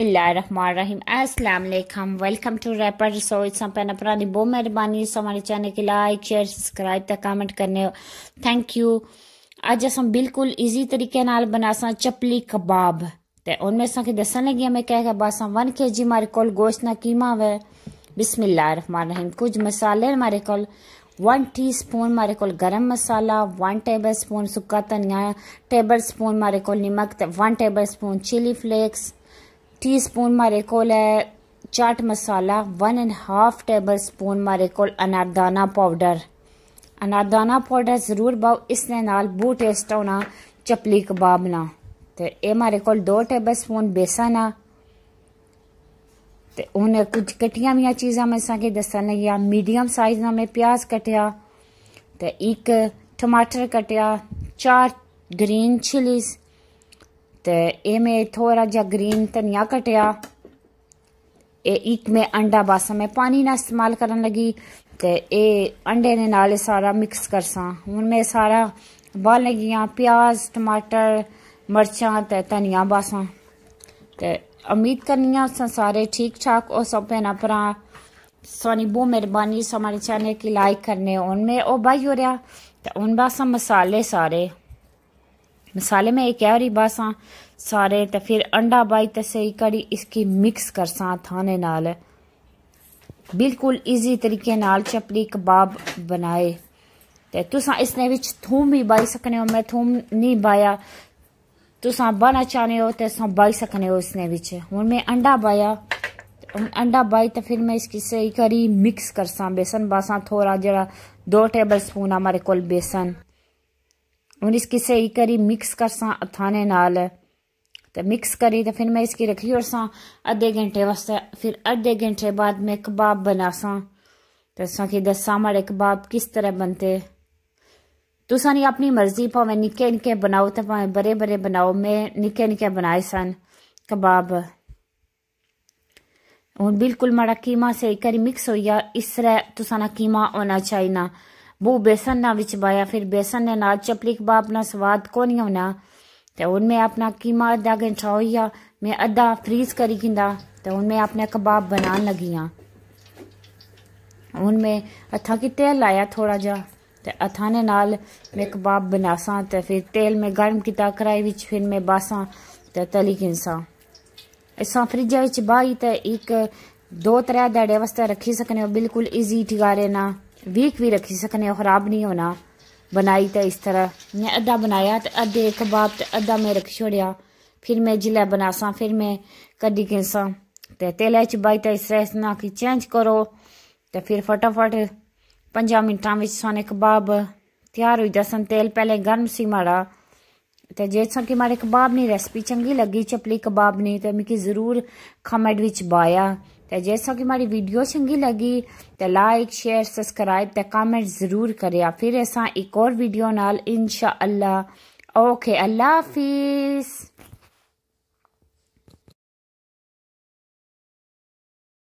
Aslam welcome to rapper resort हम पैन बहुत मेहरबानी हमारे चैनल के लाइक शेयर सब्सक्राइब तक कमेंट करने थैंक यू अज अस बिल्कुल ईजी तरीके नाल बना चपली कबाब ते उनमें असा के दसन लगी मैं कह के वन के जी मारे कोल गोश्त ना कीमा वे बिस्मिल्लाहिर्रहमानिर्रहीम कुछ मसाले हमारे कोल वन टी स्पून मारे को गरम मसाला वन टेबल स्पून सुखा धनिया टेबल स्पून मारे को नमक one tablespoon chilli flakes teaspoon मारे को chaat masala one and half tablespoon मारे को अनारदाना पाउडर अनारदाना पाउडर जरूर पाओ इस बहुत टेस्ट होना चपली कबाब ना तो ये मेरे को दो टेबल स्पून बेसन आ तो हूँ कुछ कटिया भी चीज़ा मैं सके दसन लगी मीडियम साइज ना मैं प्याज कटिया तो एक टमाटर कटिया चार ग्रीन चिलीज़ तो ये मैं थोड़ा जा ग्रीन धनिया कटिया एक मैं अंडा बासा मैं पानी ना इस्तेमाल कर लगी तो ये अंडे ने नाले सारा मिक्स कर सा हूँ मैं सारा बाल लगियाँ प्याज टमाटर मर्चा तो धनिया बासा तो उम्मीद करनी है सारे ठीक ठाक और सब भैन भरा सोनी बहुत मेहरबानी हमारे चैनल की लाइक करने उनमें और भाई हो रहा तो उन बासा मसाले सारे मसाले में एक और बासा सारे तो फिर अंडा बाई तो सही कड़ी इसकी मिक्स करसा थाने नाल बिल्कुल इजी तरीके नाल चपली कबाब बनाए तो तुसा इसने विच थूम भी बाई सकने हो मैं थूम नहीं बाया तुसा बना चाहने हो तो तुम बाई सकने हो इसने विच हूँ मैं अंडा बाया अंडा बाई तो फिर मैं इसकी सही करी मिक्स सा बेसन बासा थोड़ा जरा दो टेबल स्पून हमारे को बेसन हूँ इसकी सही करी मिक्स कर हथा नाल तो मिक्स करी तो फिर मैं इसकी रखी और सा अद्धे घंटे वास्ते फिर अद्धे घंटे बाद मैं कबाब बनासा तो असा दसा माड़े कबाब किस तरह बनते तुसा नहीं अपनी मर्जी भावें निके निके बनाओ तो भावें बड़े बड़े बनाओ मैं निके निके बनाए सन कबाब हूँ बिल्कुल माड़ा कीमा सही करी मिक्स हो गया इस तरह तुसा ना कीमा होना चाहिए बू बेसन ना विच बाया फिर बेसन ने नाल चपली कबाब ना स्वाद कोनी होना तो उनमें अपना कीमा अद्धा घंटा होया मैं अद्धा फ्रीज करी किंदा तो उनमें अपने कबाब बनान लगी हाँ उनमें हथा की तेल लाया थोड़ा जा तो हथा ने नाल मैं कबाब बनासा तो फिर तेल में गर्म किया कढ़ाई बिच फिर मैं बासा तो तली किनसा इसा फ्रिज विच बाई तो एक दो त्रै दड़े वास्ते रखी सकने बिल्कुल ईजी ठिकारे ना वीक भी रखी सकने ख़राब नहीं होना बनाई तो इस तरह मैं अद्धा बनाया तो अद्धे कबाब तो अद्धा में रखी छोड़िया फिर मैं जिले बनासा फिर मैं कड्डी केसा तो तेलै च बाई तो इस तरह इस कि चेंज करो तो फिर फटाफट पंजा मिनटा में सोने कबाब तैयार होई दसन तेल पहले गर्म सी माड़ा तो जैसा कि माड़े कबाब नहीं रेसिपी चंगी लगी चपली कबाब नहीं तो मैं ज़रूर कमेंट बच्चे बाया तो जैसा कि हमारी वीडियो चंगी लगी तो लाइक शेयर सब्सक्राइब तो कमेंट जरूर करें फिर ऐसा एक और वीडियो नाल इनशा ओके अल्लाह हाफिज़